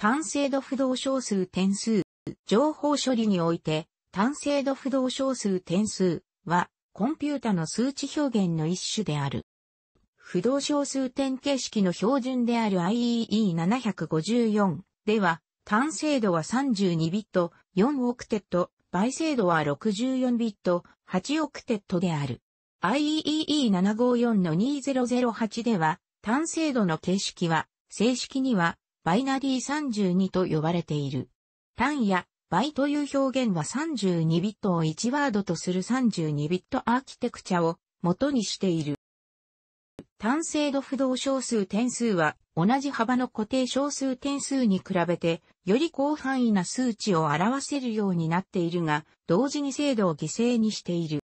単精度不動小数点数、情報処理において、単精度不動小数点数は、コンピュータの数値表現の一種である。不動小数点形式の標準である IEE754 では、単精度は32ビット、4オクテット、倍精度は64ビット、8オクテットである。i e e 7 5 4の2008では、単精度の形式は、正式にはバイナリー32と呼ばれている。単や倍という表現は32ビットを1ワードとする32ビットアーキテクチャを元にしている。単精度不動小数点数は同じ幅の固定小数点数に比べてより広範囲な数値を表せるようになっているが同時に精度を犠牲にしている。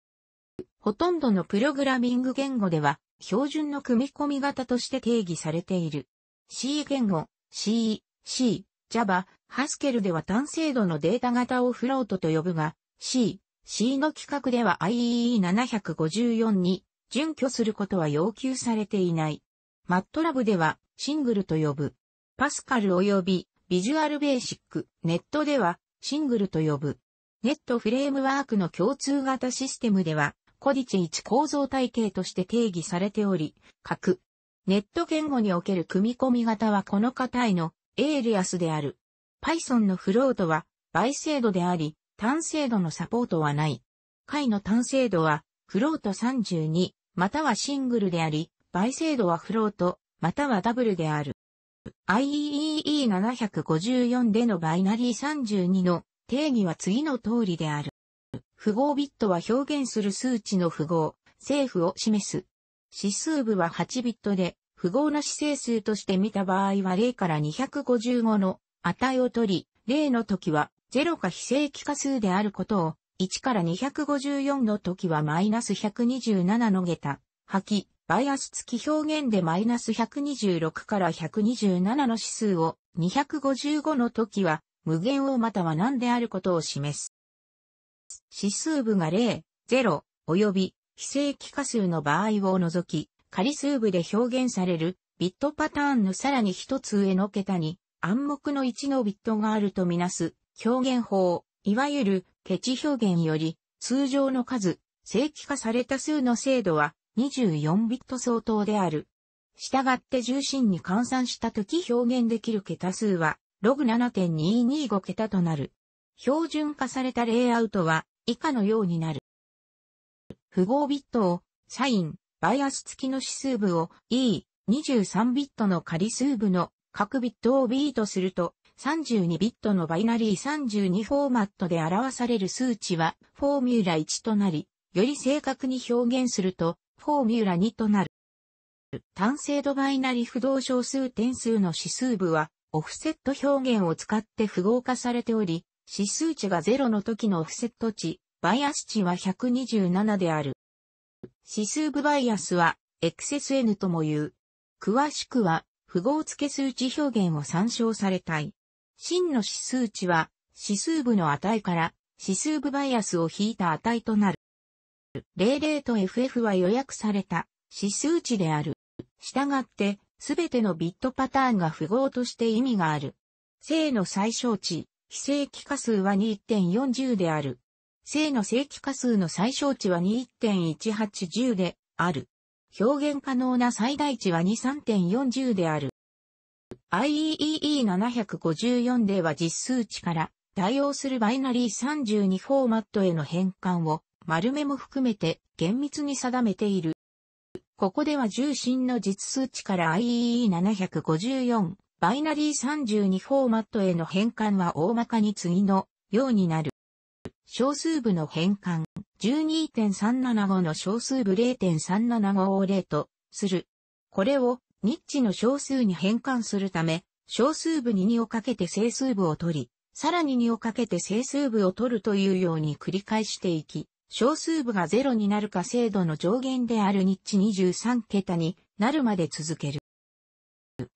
ほとんどのプログラミング言語では標準の組み込み型として定義されている。C 言語、C、C、Java、Haskell では単精度のデータ型をフロートと呼ぶが、C、C の規格では IEE754 に準拠することは要求されていない。MATLAB ではシングルと呼ぶ。パスカル及びビジュアルベーシック、ネットではシングルと呼ぶ。ネットフレームワークの共通型システムでは、コディチ1構造体系として定義されており、各ネット言語における組み込み型はこの型へのエイリアスである。Python のフロートは倍精度であり、単精度のサポートはない。解の単精度はフロート32、またはシングルであり、倍精度はフロート、またはダブルである。IEEE 754でのバイナリー32の定義は次の通りである。符号ビットは表現する数値の符号、政府を示す。指数部は8ビットで、符号な指定数として見た場合は0から255の値を取り、0の時は0か非正規化数であることを、1から254の時はマイナス127の下駄、吐き、バイアス付き表現でマイナス126から127の指数を、255の時は、無限をまたは何であることを示す。指数部が0、0、よび非正規化数の場合を除き、仮数部で表現されるビットパターンのさらに一つ上の桁に暗黙の1のビットがあるとみなす表現法、いわゆるケチ表現より通常の数、正規化された数の精度は24ビット相当である。したがって重心に換算したとき表現できる桁数は、ログ7.225桁となる。標準化されたレイアウトは以下のようになる。符号ビットを、サイン、バイアス付きの指数部を E、23ビットの仮数部の各ビットを B とすると、32ビットのバイナリー32フォーマットで表される数値はフォーミュラ1となり、より正確に表現するとフォーミュラ2となる。単精度バイナリ不動小数点数の指数部はオフセット表現を使って符号化されており、指数値が0の時のオフセット値、バイアス値は127である。指数部バイアスは、x s N とも言う。詳しくは、符号付数値表現を参照されたい。真の指数値は、指数部の値から、指数部バイアスを引いた値となる。00と FF は予約された、指数値である。したがって、すべてのビットパターンが符号として意味がある。正の最小値、非正規化数は2.40である。正の正規化数の最小値は2.1810である。表現可能な最大値は23.40である。IEEE754 では実数値から対応するバイナリー32フォーマットへの変換を丸目も含めて厳密に定めている。ここでは重心の実数値から IEE754 バイナリー32フォーマットへの変換は大まかに次のようになる。小数部の変換、12.375の小数部0.375を0とする。これをニッチの小数に変換するため、小数部に2をかけて整数部を取り、さらに2をかけて整数部を取るというように繰り返していき、小数部が0になるか精度の上限であるニッチ23桁になるまで続ける。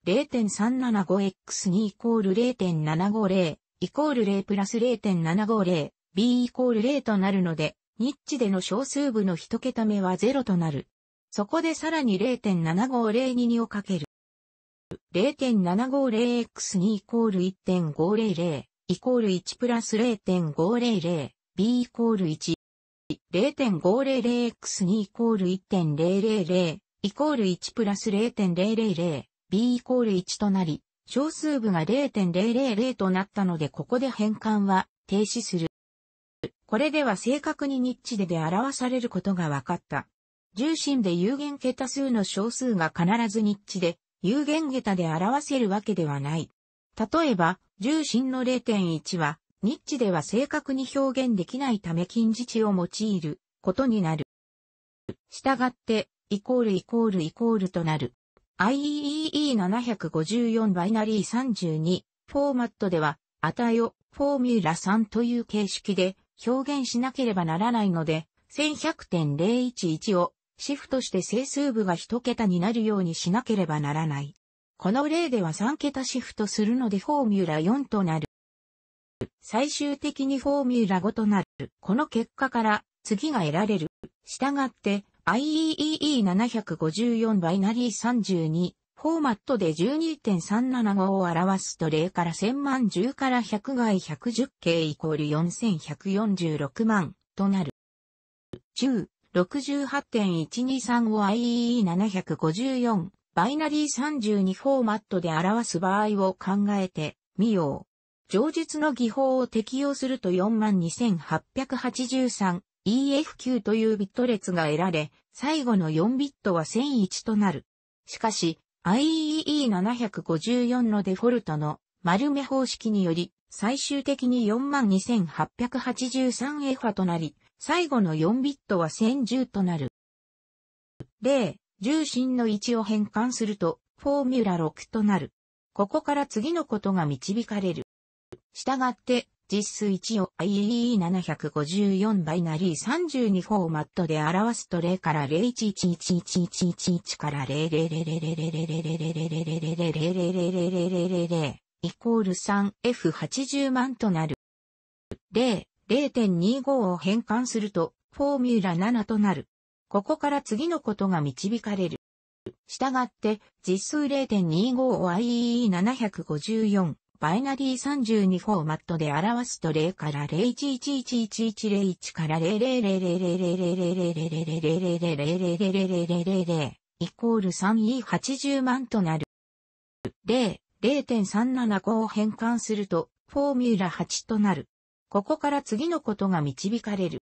0.375x2 イコール0.750イコール0プラス0.750 b イコール0となるので、ニッチでの小数部の一桁目は0となる。そこでさらに0.7502をかける。0.750x2 イコール1.500イコール1プラス 0.500b イコール1。0.500x2 イコール1.000イコール1プラス 0.000b イコール1となり、小数部が0.000となったのでここで変換は停止する。これでは正確にニッチでで表されることが分かった。重心で有限桁数の小数が必ずニッチで、有限桁で表せるわけではない。例えば、重心の0.1は、ニッチでは正確に表現できないため近似値を用いることになる。したがって、イコールイコールイコールとなる。IEEE754 バイナリー32フォーマットでは、値をフォーミュラ3という形式で表現しなければならないので、1100.011をシフトして整数部が1桁になるようにしなければならない。この例では3桁シフトするのでフォーミュラ4となる。最終的にフォーミュラ5となる。この結果から次が得られる。したがって IEEE754 バイナリー32フォーマットで12.375を表すと0から1000万10から100外110系イコール4146万となる。10、68.123を IEE754、バイナリー32フォーマットで表す場合を考えてみよう。上述の技法を適用すると42883、EF9 というビット列が得られ、最後の4ビットは1001となる。しかし、IEE754 のデフォルトの丸目方式により、最終的に4 2 8 8 3エ f ァとなり、最後の4ビットは1010となる。例、重心の位置を変換すると、フォーミュラ6となる。ここから次のことが導かれる。したがって、実数1を IEE754 バイナリー32フォーマットで表すと0から01111111から00000000000000000イコール 3F80 万となる。0、0.25を変換すると、フォーミュラ7となる。ここから次のことが導かれる。したがって、実数0.25を IEE754 バイナリー32フォーマットで表すと0から0111111から0000000000000000000イコール 3E80 万となる。0、0.37を変換すると、フォーミュラ8となる。ここから次のことが導かれる。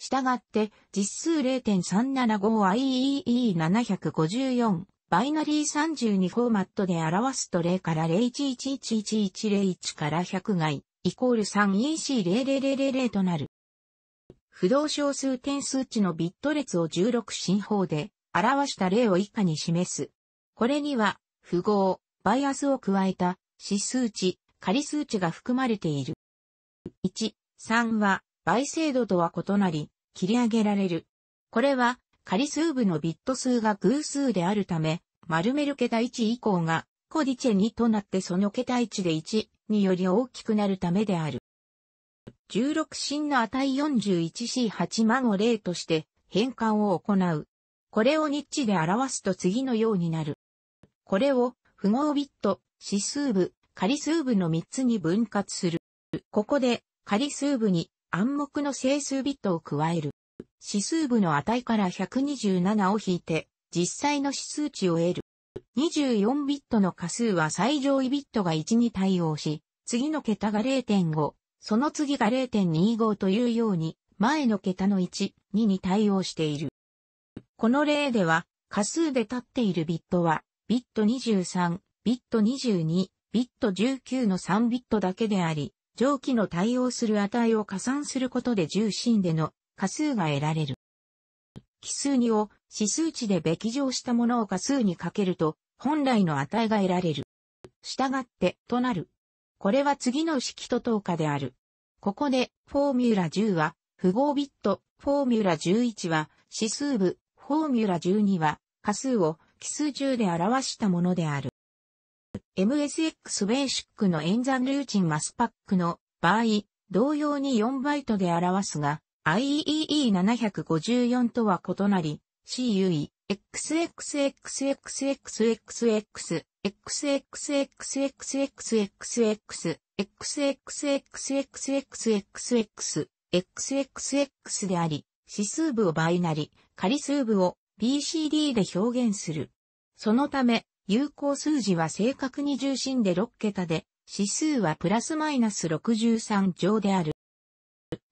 したがって、実数 0.375IEE754 バイナリー32フォーマットで表すと0から0111111から100外、イコール3 e c 0 0 0 0となる。不動小数点数値のビット列を16進法で表した例を以下に示す。これには、符号、バイアスを加えた指数値、仮数値が含まれている。1、3は、倍精度とは異なり、切り上げられる。これは、仮数部のビット数が偶数であるため、丸める桁1以降が、コディチェ2となってその桁1で1により大きくなるためである。16進の値 41C8 万を例として変換を行う。これをニッチで表すと次のようになる。これを符号ビット、指数部、仮数部の3つに分割する。ここで仮数部に暗黙の整数ビットを加える。指数部の値から127を引いて、実際の指数値を得る。24ビットの仮数は最上位ビットが1に対応し、次の桁が0.5、その次が0.25というように、前の桁の1、2に対応している。この例では、仮数で立っているビットは、ビット23、ビット22、ビット19の3ビットだけであり、上記の対応する値を加算することで重心での過数が得られる。奇数2を指数値でべき乗したものを過数にかけると、本来の値が得られる。従って、となる。これは次の式と等価である。ここで、フォーミュラ10は、符号ビット、フォーミュラ11は、指数部、フォーミュラ12は、過数を、奇数中で表したものである。MSX ベーシックの演算ルーチンマスパックの場合、同様に4バイトで表すが、IEEE754 とは異なり、CUE、XXXXXXX、XXXXXXX、XXXXXXX、XXX であり、指数部を倍なり、仮数部を PCD で表現する。そのため、有効数字は正確に重心で6桁で、指数はプラスマイナス63乗である。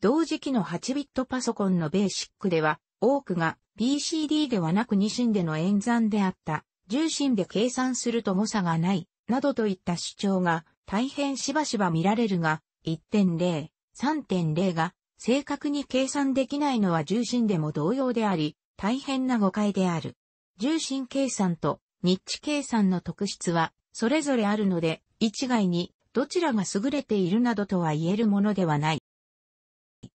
同時期の8ビットパソコンのベーシックでは、多くが PCD ではなく2進での演算であった、重心で計算すると誤差がない、などといった主張が大変しばしば見られるが、1.0、3.0が正確に計算できないのは重心でも同様であり、大変な誤解である。重心計算と日地計算の特質はそれぞれあるので、一概にどちらが優れているなどとは言えるものではない。